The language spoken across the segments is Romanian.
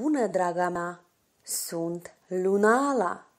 bună, draga mea! Sunt Lunala!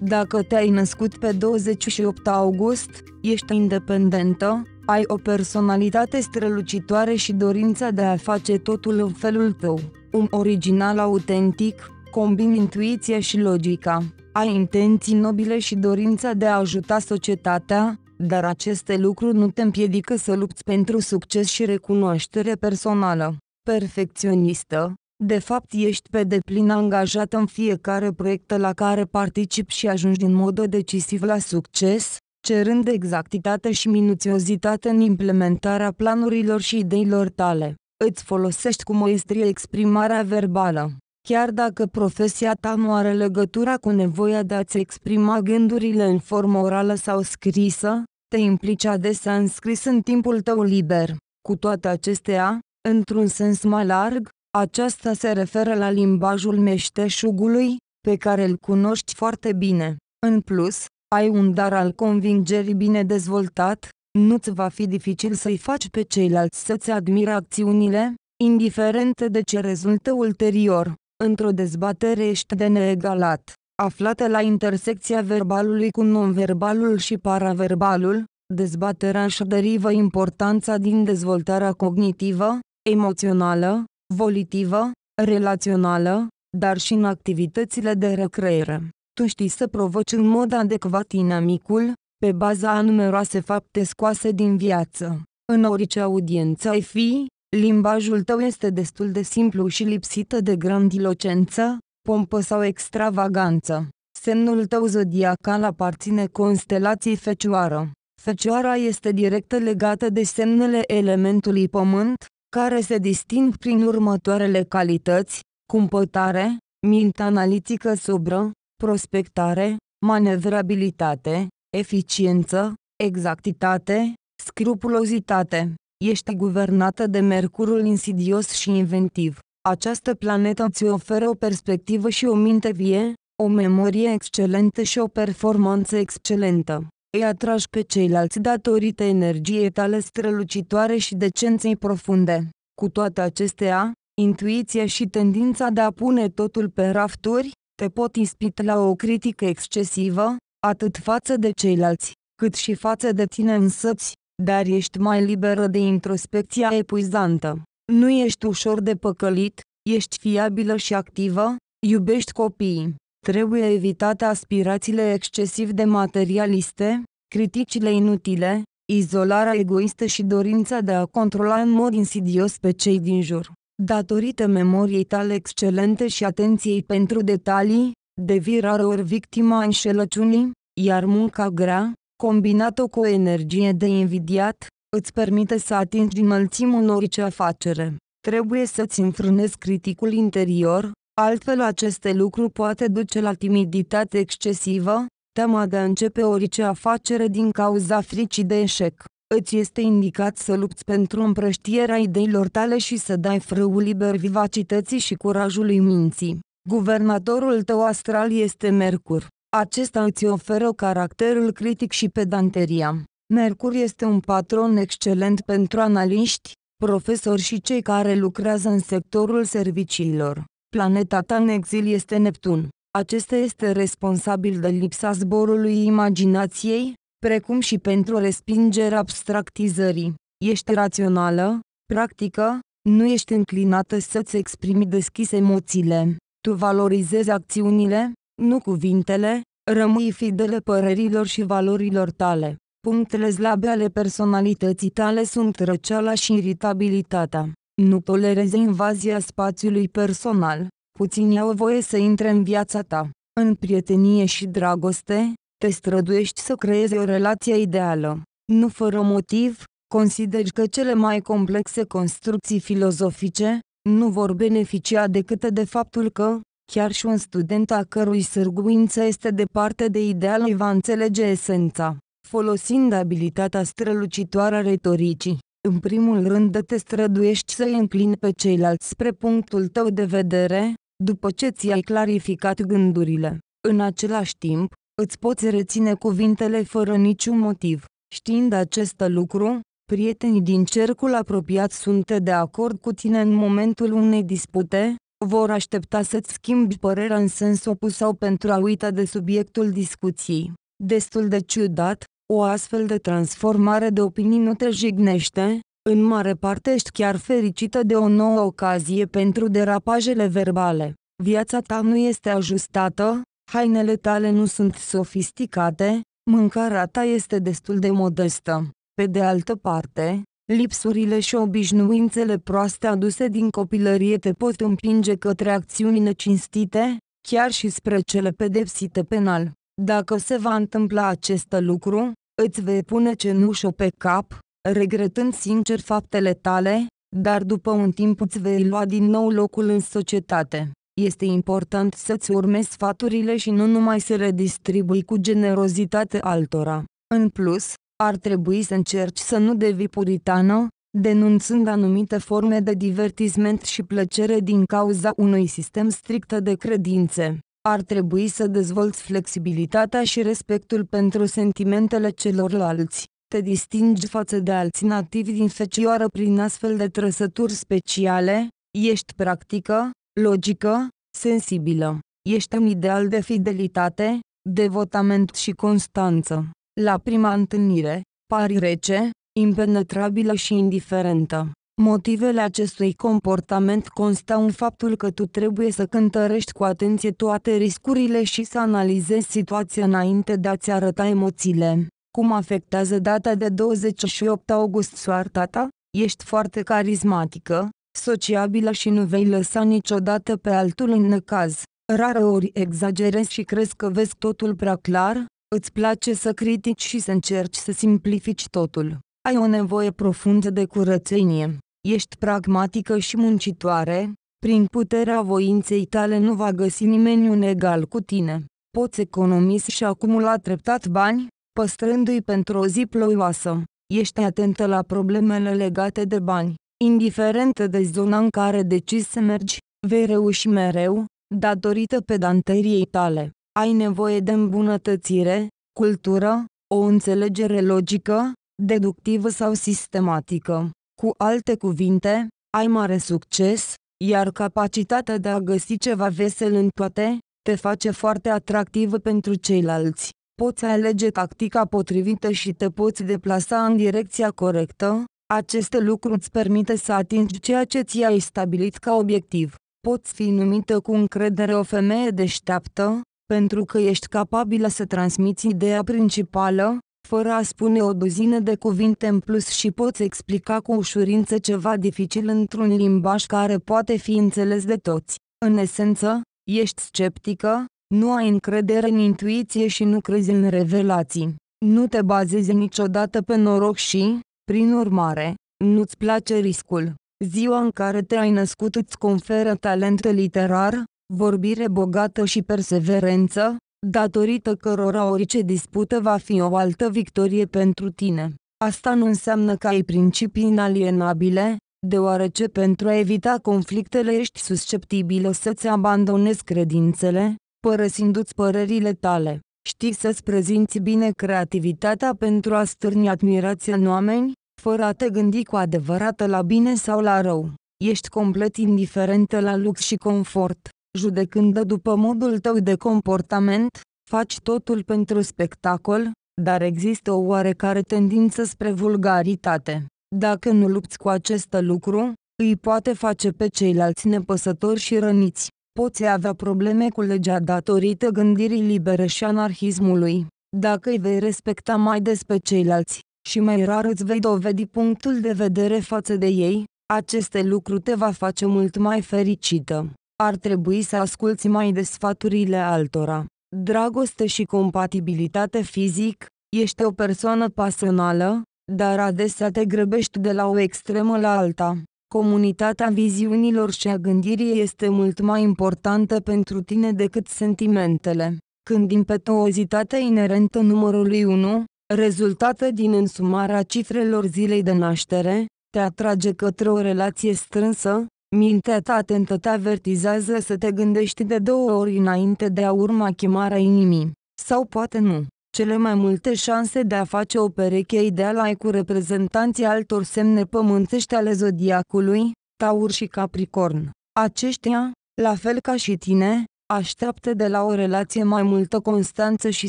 Dacă te-ai născut pe 28 august, ești independentă, ai o personalitate strălucitoare și dorința de a face totul în felul tău, un original autentic, combini intuiția și logica, ai intenții nobile și dorința de a ajuta societatea, dar aceste lucruri nu te împiedică să lupți pentru succes și recunoaștere personală perfecționistă, de fapt ești pe deplin angajat în fiecare proiect la care participi și ajungi în mod decisiv la succes, cerând exactitate și minuțiozitate în implementarea planurilor și ideilor tale. Îți folosești cu maestrie exprimarea verbală. Chiar dacă profesia ta nu are legătura cu nevoia de a-ți exprima gândurile în formă orală sau scrisă, te implici adesea înscris în timpul tău liber. Cu toate acestea, Într-un sens mai larg, aceasta se referă la limbajul meșteșugului, pe care îl cunoști foarte bine. În plus, ai un dar al convingerii bine dezvoltat, nu-ți va fi dificil să-i faci pe ceilalți să-ți admire acțiunile, indiferent de ce rezultă ulterior. Într-o dezbatere ești de neegalat, aflată la intersecția verbalului cu nonverbalul și paraverbalul, dezbaterea își derivă importanța din dezvoltarea cognitivă, emoțională, volitivă, relațională, dar și în activitățile de recreere. Tu știi să provoci în mod adecvat inamicul, pe baza a numeroase fapte scoase din viață. În orice audiență ai fi, limbajul tău este destul de simplu și lipsită de grandilocență, pompă sau extravaganță. Semnul tău zodiacal aparține constelației Fecioară. Fecioara este direct legată de semnele elementului pământ, care se disting prin următoarele calități, cumpătare, minte analitică sobră, prospectare, manevrabilitate, eficiență, exactitate, scrupulozitate. Ești guvernată de Mercurul insidios și inventiv. Această planetă îți oferă o perspectivă și o minte vie, o memorie excelentă și o performanță excelentă îi atragi pe ceilalți datorită energiei tale strălucitoare și decenței profunde. Cu toate acestea, intuiția și tendința de a pune totul pe rafturi, te pot ispit la o critică excesivă, atât față de ceilalți, cât și față de tine însăți, dar ești mai liberă de introspecția epuizantă. Nu ești ușor de păcălit, ești fiabilă și activă, iubești copiii. Trebuie evitate aspirațiile excesiv de materialiste, criticile inutile, izolarea egoistă și dorința de a controla în mod insidios pe cei din jur. Datorită memoriei tale excelente și atenției pentru detalii, devii rar ori victima înșelăciunii, iar munca grea, combinată cu o energie de invidiat, îți permite să atingi înălțimul orice afacere. Trebuie să-ți înfrânezi criticul interior, Altfel aceste lucruri poate duce la timiditate excesivă, teama de a începe orice afacere din cauza fricii de eșec. Îți este indicat să lupți pentru împrăștierea ideilor tale și să dai frâul liber vivacității și curajului minții. Guvernatorul tău astral este Mercur. Acesta îți oferă caracterul critic și pedanteria. Mercur este un patron excelent pentru analiști, profesori și cei care lucrează în sectorul serviciilor. Planeta ta în exil este Neptun. Acesta este responsabil de lipsa zborului imaginației, precum și pentru respingerea abstractizării. Ești rațională, practică, nu ești înclinată să-ți exprimi deschis emoțiile. Tu valorizezi acțiunile, nu cuvintele, rămâi fidele părerilor și valorilor tale. Punctele slabe ale personalității tale sunt răceala și iritabilitatea. Nu tolerezi invazia spațiului personal, puțini au voie să intre în viața ta. În prietenie și dragoste, te străduiești să creezi o relație ideală. Nu fără motiv, consideri că cele mai complexe construcții filozofice nu vor beneficia decât de faptul că, chiar și un student a cărui sârguință este departe de ideal îi va înțelege esența, folosind abilitatea strălucitoare a retoricii. În primul rând te străduiești să-i înclini pe ceilalți spre punctul tău de vedere, după ce ți-ai clarificat gândurile. În același timp, îți poți reține cuvintele fără niciun motiv. Știind acest lucru, prietenii din cercul apropiat sunt de acord cu tine în momentul unei dispute, vor aștepta să-ți schimbi părerea în sens opus sau pentru a uita de subiectul discuției. Destul de ciudat, o astfel de transformare de opinii nu te jignește, în mare parte ești chiar fericită de o nouă ocazie pentru derapajele verbale. Viața ta nu este ajustată, hainele tale nu sunt sofisticate, mâncarea ta este destul de modestă. Pe de altă parte, lipsurile și obișnuințele proaste aduse din copilărie te pot împinge către acțiuni necinstite, chiar și spre cele pedepsite penal. Dacă se va întâmpla acest lucru, îți vei pune cenușă pe cap, regretând sincer faptele tale, dar după un timp îți vei lua din nou locul în societate. Este important să-ți urmezi sfaturile și nu numai să le distribui cu generozitate altora. În plus, ar trebui să încerci să nu devii puritană, denunțând anumite forme de divertisment și plăcere din cauza unui sistem strict de credințe ar trebui să dezvolți flexibilitatea și respectul pentru sentimentele celorlalți. Te distingi față de alți nativi din fecioară prin astfel de trăsături speciale, ești practică, logică, sensibilă. Ești un ideal de fidelitate, devotament și constanță. La prima întâlnire, pari rece, impenetrabilă și indiferentă. Motivele acestui comportament constau în faptul că tu trebuie să cântărești cu atenție toate riscurile și să analizezi situația înainte de a-ți arăta emoțiile. Cum afectează data de 28 august soarta ta? Ești foarte carismatică, sociabilă și nu vei lăsa niciodată pe altul în necaz. Rare ori exagerezi și crezi că vezi totul prea clar, îți place să critici și să încerci să simplifici totul. Ai o nevoie profundă de curățenie ești pragmatică și muncitoare, prin puterea voinței tale nu va găsi nimeni un egal cu tine. Poți economisi și acumula treptat bani, păstrându-i pentru o zi ploioasă. Ești atentă la problemele legate de bani. Indiferent de zona în care decizi să mergi, vei reuși mereu, datorită pedanteriei tale. Ai nevoie de îmbunătățire, cultură, o înțelegere logică, deductivă sau sistematică. Cu alte cuvinte, ai mare succes, iar capacitatea de a găsi ceva vesel în toate, te face foarte atractiv pentru ceilalți. Poți alege tactica potrivită și te poți deplasa în direcția corectă, aceste lucruri îți permite să atingi ceea ce ți-ai stabilit ca obiectiv. Poți fi numită cu încredere o femeie deșteaptă, pentru că ești capabilă să transmiți ideea principală, fără a spune o dozină de cuvinte în plus și poți explica cu ușurință ceva dificil într-un limbaj care poate fi înțeles de toți. În esență, ești sceptică, nu ai încredere în intuiție și nu crezi în revelații. Nu te bazezi niciodată pe noroc și, prin urmare, nu-ți place riscul. Ziua în care te-ai născut îți conferă talent literar, vorbire bogată și perseverență, datorită cărora orice dispută va fi o altă victorie pentru tine. Asta nu înseamnă că ai principii inalienabile, deoarece pentru a evita conflictele ești susceptibilă să-ți abandonezi credințele, părăsindu-ți părerile tale. Știi să-ți prezinți bine creativitatea pentru a stârni admirația în oameni, fără a te gândi cu adevărat la bine sau la rău. Ești complet indiferentă la lux și confort judecând după modul tău de comportament, faci totul pentru spectacol, dar există o oarecare tendință spre vulgaritate. Dacă nu lupți cu acest lucru, îi poate face pe ceilalți nepăsători și răniți. Poți avea probleme cu legea datorită gândirii libere și anarhismului. Dacă îi vei respecta mai des pe ceilalți, și mai rar îți vei dovedi punctul de vedere față de ei, aceste lucruri te va face mult mai fericită. Ar trebui să asculți mai de sfaturile altora. Dragoste și compatibilitate fizic, ești o persoană pasională, dar adesea te grăbești de la o extremă la alta. Comunitatea viziunilor și a gândirii este mult mai importantă pentru tine decât sentimentele. Când impetuozitatea inerentă numărului 1, rezultată din însumarea cifrelor zilei de naștere, te atrage către o relație strânsă, Mintea ta atentă te avertizează să te gândești de două ori înainte de a urma chemarea inimii. Sau poate nu. Cele mai multe șanse de a face o pereche ideală ai cu reprezentanții altor semne pământești ale zodiacului, Taur și Capricorn. Aceștia, la fel ca și tine, așteaptă de la o relație mai multă constanță și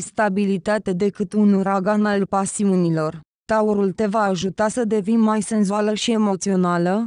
stabilitate decât un uragan al pasiunilor. Taurul te va ajuta să devii mai senzuală și emoțională,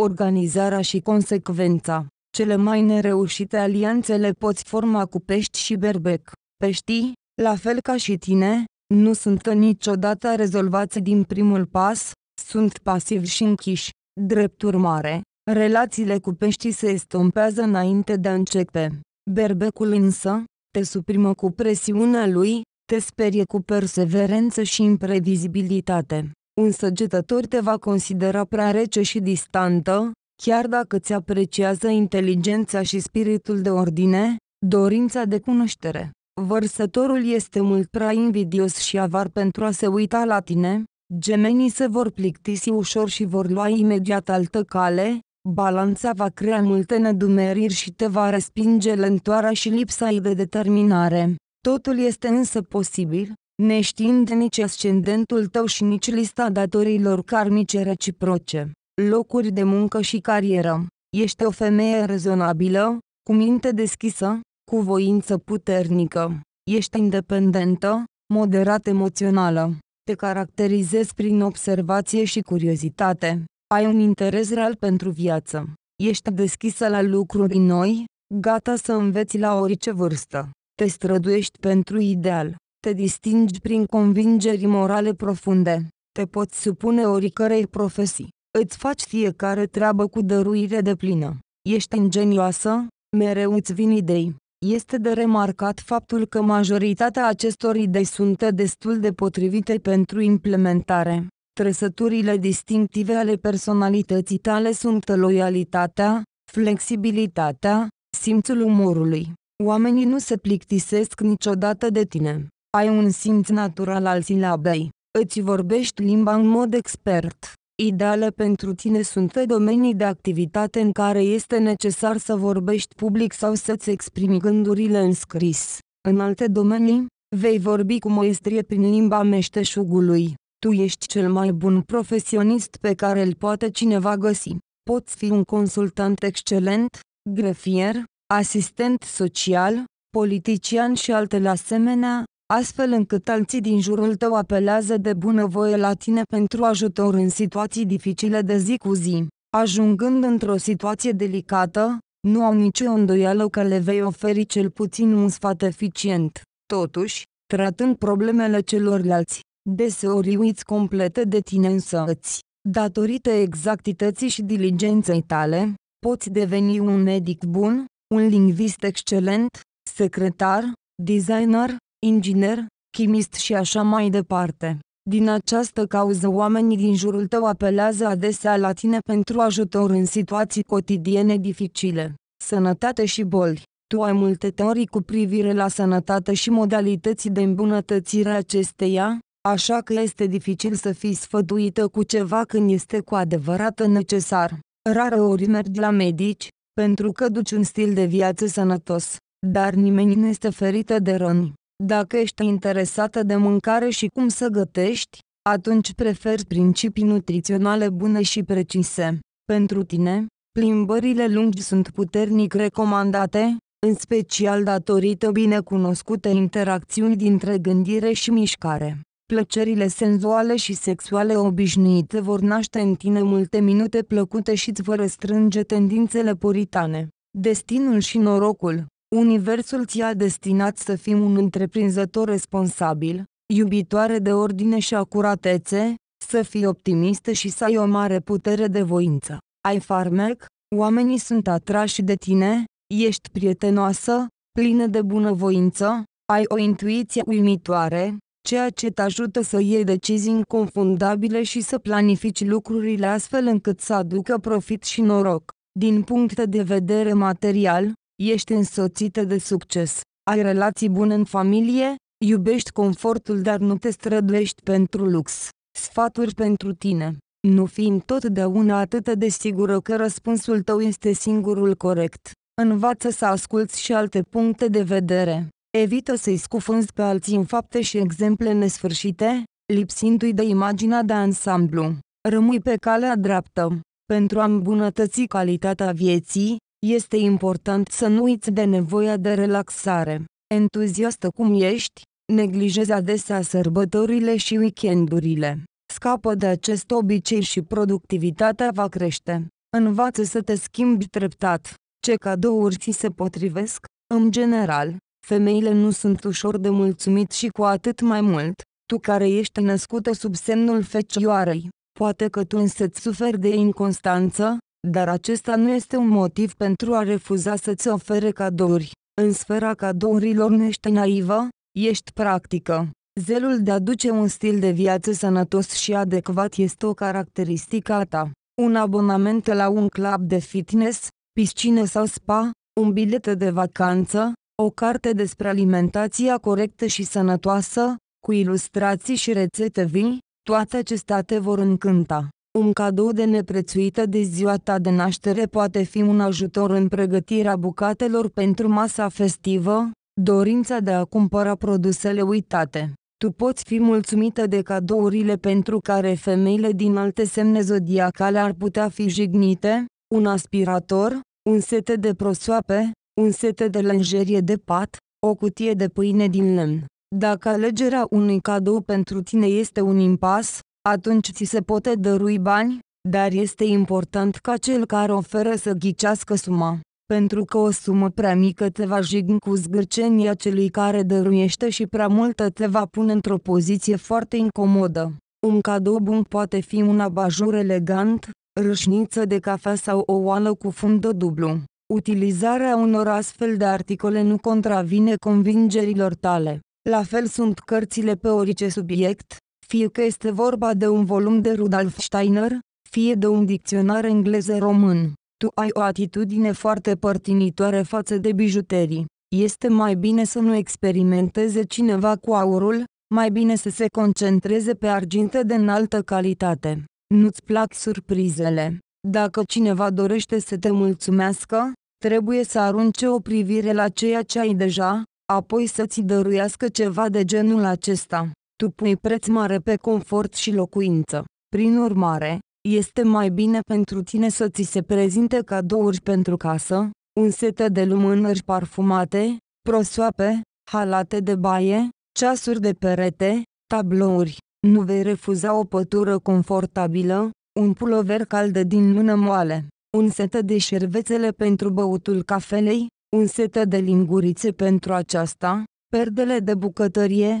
organizarea și consecvența. Cele mai nereușite alianțe le poți forma cu pești și berbec. Peștii, la fel ca și tine, nu sunt niciodată rezolvați din primul pas, sunt pasivi și închiși. Drept urmare, relațiile cu peștii se estompează înainte de a începe. Berbecul însă, te suprimă cu presiunea lui, te sperie cu perseverență și imprevizibilitate. Un săgetător te va considera prea rece și distantă, chiar dacă îți apreciază inteligența și spiritul de ordine, dorința de cunoaștere. Vărsătorul este mult prea invidios și avar pentru a se uita la tine, gemenii se vor plictisi ușor și vor lua imediat altă cale, balanța va crea multe nedumeriri și te va respinge lentoarea și lipsa ei de determinare. Totul este însă posibil, neștiind nici ascendentul tău și nici lista datorilor karmice reciproce, locuri de muncă și carieră. Ești o femeie rezonabilă, cu minte deschisă, cu voință puternică. Ești independentă, moderat emoțională. Te caracterizezi prin observație și curiozitate. Ai un interes real pentru viață. Ești deschisă la lucruri noi, gata să înveți la orice vârstă. Te străduiești pentru ideal. Te distingi prin convingeri morale profunde. Te poți supune oricărei profesii. Îți faci fiecare treabă cu dăruire de plină. Ești ingenioasă, mereu îți vin idei. Este de remarcat faptul că majoritatea acestor idei sunt destul de potrivite pentru implementare. Trăsăturile distinctive ale personalității tale sunt loialitatea, flexibilitatea, simțul umorului. Oamenii nu se plictisesc niciodată de tine. Ai un simț natural al silabei. Îți vorbești limba în mod expert. Ideale pentru tine sunt domenii de activitate în care este necesar să vorbești public sau să-ți exprimi gândurile în scris. În alte domenii, vei vorbi cu maestrie prin limba meșteșugului. Tu ești cel mai bun profesionist pe care îl poate cineva găsi. Poți fi un consultant excelent, grefier, asistent social, politician și altele asemenea, astfel încât alții din jurul tău apelează de bunăvoie la tine pentru ajutor în situații dificile de zi cu zi. Ajungând într-o situație delicată, nu au nicio îndoială că le vei oferi cel puțin un sfat eficient. Totuși, tratând problemele celorlalți, deseori uiți complete de tine îți, Datorită exactității și diligenței tale, poți deveni un medic bun, un lingvist excelent, secretar, designer, inginer, chimist și așa mai departe. Din această cauză oamenii din jurul tău apelează adesea la tine pentru ajutor în situații cotidiene dificile, sănătate și boli. Tu ai multe teorii cu privire la sănătate și modalități de îmbunătățire acesteia, așa că este dificil să fii sfăduită cu ceva când este cu adevărat necesar. Rare ori mergi la medici, pentru că duci un stil de viață sănătos, dar nimeni nu este ferită de răni. Dacă ești interesată de mâncare și cum să gătești, atunci preferi principii nutriționale bune și precise. Pentru tine, plimbările lungi sunt puternic recomandate, în special datorită binecunoscute interacțiuni dintre gândire și mișcare. Plăcerile senzuale și sexuale obișnuite vor naște în tine multe minute plăcute și îți vor restrânge tendințele puritane. Destinul și norocul Universul ți-a destinat să fii un întreprinzător responsabil, iubitoare de ordine și acuratețe, să fii optimistă și să ai o mare putere de voință. Ai farmec, oamenii sunt atrași de tine, ești prietenoasă, plină de bunăvoință, ai o intuiție uimitoare, ceea ce te ajută să iei decizii inconfundabile și să planifici lucrurile astfel încât să aducă profit și noroc. Din punct de vedere material, Ești însoțită de succes, ai relații bune în familie, iubești confortul dar nu te străduiești pentru lux. Sfaturi pentru tine. Nu fi întotdeauna atât de sigură că răspunsul tău este singurul corect. Învață să asculți și alte puncte de vedere. Evită să-i scufunzi pe alții în fapte și exemple nesfârșite, lipsindu-i de imaginea de ansamblu. Rămâi pe calea dreaptă. Pentru a îmbunătăți calitatea vieții, este important să nu uiți de nevoia de relaxare. Entuziastă cum ești, neglijezi adesea sărbătorile și weekendurile. Scapă de acest obicei și productivitatea va crește. Învață să te schimbi treptat. Ce cadouri ți se potrivesc? În general, femeile nu sunt ușor de mulțumit și cu atât mai mult, tu care ești născută sub semnul fecioarei. Poate că tu însă suferi de inconstanță, dar acesta nu este un motiv pentru a refuza să-ți ofere cadouri. În sfera cadourilor nu ești naivă, ești practică. Zelul de a duce un stil de viață sănătos și adecvat este o caracteristică a ta. Un abonament la un club de fitness, piscină sau spa, un bilet de vacanță, o carte despre alimentația corectă și sănătoasă, cu ilustrații și rețete vii, toate acestea te vor încânta. Un cadou de neprețuită de ziua ta de naștere poate fi un ajutor în pregătirea bucatelor pentru masa festivă, dorința de a cumpăra produsele uitate. Tu poți fi mulțumită de cadourile pentru care femeile din alte semne zodiacale ar putea fi jignite, un aspirator, un set de prosoape, un set de lenjerie de pat, o cutie de pâine din lemn. Dacă alegerea unui cadou pentru tine este un impas, atunci ți se poate dărui bani, dar este important ca cel care oferă să ghicească suma, pentru că o sumă prea mică te va jigni cu zgârcenia celui care dăruiește și prea multă te va pune într-o poziție foarte incomodă. Un cadou bun poate fi un abajur elegant, râșniță de cafea sau o oală cu fundă dublu. Utilizarea unor astfel de articole nu contravine convingerilor tale. La fel sunt cărțile pe orice subiect, fie că este vorba de un volum de Rudolf Steiner, fie de un dicționar engleză-român. Tu ai o atitudine foarte părtinitoare față de bijuterii. Este mai bine să nu experimenteze cineva cu aurul, mai bine să se concentreze pe arginte de înaltă calitate. Nu-ți plac surprizele. Dacă cineva dorește să te mulțumească, trebuie să arunce o privire la ceea ce ai deja, apoi să-ți dăruiască ceva de genul acesta tu pui preț mare pe confort și locuință. Prin urmare, este mai bine pentru tine să ți se prezinte cadouri pentru casă, un set de lumânări parfumate, prosoape, halate de baie, ceasuri de perete, tablouri. Nu vei refuza o pătură confortabilă, un pulover cald din mână moale, un set de șervețele pentru băutul cafelei, un set de lingurițe pentru aceasta, perdele de bucătărie,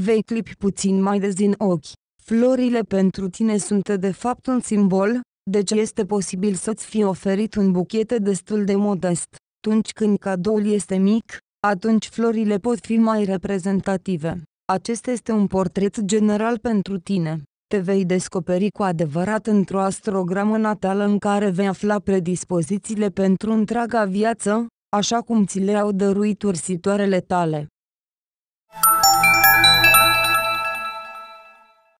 Vei clipi puțin mai des din ochi. Florile pentru tine sunt de fapt un simbol, deci este posibil să-ți fie oferit un buchet destul de modest. Atunci când cadoul este mic, atunci florile pot fi mai reprezentative. Acesta este un portret general pentru tine. Te vei descoperi cu adevărat într-o astrogramă natală în care vei afla predispozițiile pentru întreaga viață, așa cum ți le-au dăruit ursitoarele tale.